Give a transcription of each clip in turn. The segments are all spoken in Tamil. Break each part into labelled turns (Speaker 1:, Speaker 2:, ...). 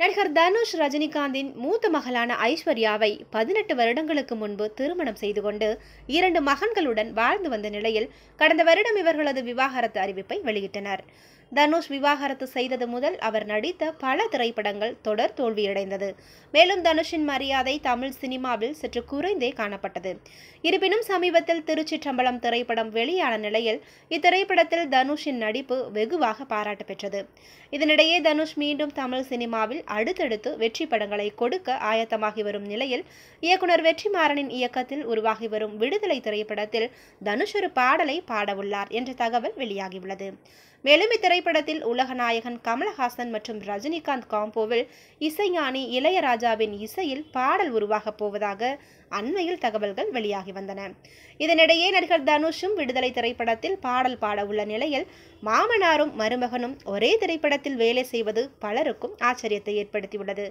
Speaker 1: நடிகர் தனுஷ் ரஜினிகாந்தின் மூத்த மகளான ஐஸ்வர்யாவை பதினெட்டு வருடங்களுக்கு முன்பு திருமணம் செய்து கொண்டு இரண்டு மகன்களுடன் வாழ்ந்து வந்த நிலையில் கடந்த வருடம் இவர்களது விவாகரத்து அறிவிப்பை வெளியிட்டனர் தனுஷ் விவாகரத்து செய்தது முதல் அவர் நடித்த பல திரைப்படங்கள் தொடர் தோல்வியடைந்தது மேலும் தனுஷின் மரியாதை தமிழ் சினிமாவில் சற்று குறைந்தே காணப்பட்டது இருப்பினும் சமீபத்தில் திருச்சிற்றம்பலம் திரைப்படம் வெளியான நிலையில் இத்திரைப்படத்தில் தனுஷின் நடிப்பு வெகுவாக பாராட்டு பெற்றது இதனிடையே தனுஷ் மீண்டும் தமிழ் சினிமாவில் அடுத்தடுத்து வெற்றி படங்களை கொடுக்க ஆயத்தமாகி வரும் நிலையில் இயக்குனர் வெற்றிமாறனின் இயக்கத்தில் உருவாகி வரும் விடுதலை திரைப்படத்தில் தனுஷ் ஒரு பாடலை பாடவுள்ளார் என்ற தகவல் வெளியாகியுள்ளது மேலும் இத்திரைப்படத்தில் உலகநாயகன் கமலஹாசன் மற்றும் ரஜினிகாந்த் காம்போவில் இசைஞானி இளையராஜாவின் இசையில் பாடல் உருவாகப் போவதாக அண்மையில் தகவல்கள் வெளியாகி வந்தன இதனிடையே நடிகர் தனுஷும் விடுதலை திரைப்படத்தில் பாடல் பாட உள்ள நிலையில் மாமனாரும் மருமகனும் ஒரே திரைப்படத்தில் வேலை செய்வது பலருக்கும் ஆச்சரியத்தை ஏற்படுத்தியுள்ளது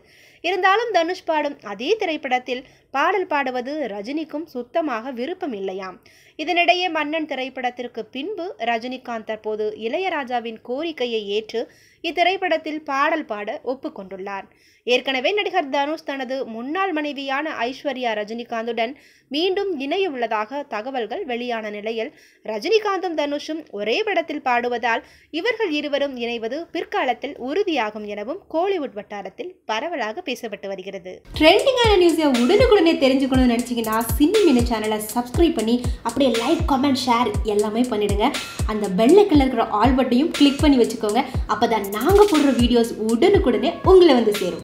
Speaker 1: இருந்தாலும் தனுஷ் பாடும் அதே திரைப்படத்தில் பாடல் பாடுவது ரஜினிக்கும் சுத்தமாக விருப்பம் இல்லையாம் இதனிடையே மன்னன் திரைப்படத்திற்கு பின்பு ரஜினிகாந்த் தற்போது இளையராஜா இளையராஜாவின் கோரிக்கையை ஏற்று இத்திரைப்படத்தில் பாடல் பாட ஒப்புக்கொண்டுள்ளார் ஏற்கனவே நடிகர் தனுஷ் தனது முன்னாள் மனைவியான ஐஸ்வர்யா ரஜினிகாந்துடன் மீண்டும் இணைய உள்ளதாக தகவல்கள் வெளியான நிலையில் ரஜினிகாந்தும் தனுஷும் ஒரே படத்தில் பாடுவதால் இவர்கள் இருவரும் இணைவது பிற்காலத்தில் உறுதியாகும் எனவும் கோலிவுட் வட்டாரத்தில் பரவலாக பேசப்பட்டு வருகிறது ட்ரெண்டிங்கான நியூஸை உடனுக்குடனே தெரிஞ்சுக்கணும்னு நினச்சிங்கன்னா மினி சேனலை சப்ஸ்கிரைப் பண்ணி அப்படியே லைக் கமெண்ட் ஷேர் எல்லாமே பண்ணிடுங்க அந்த பெல்லைக்கில் இருக்கிற ஆல் பட்டனையும் கிளிக் பண்ணி வச்சுக்கோங்க அப்போ தான் நாங்கள் போடுற வீடியோஸ் உடனுக்குடனே உங்களை வந்து சேரும்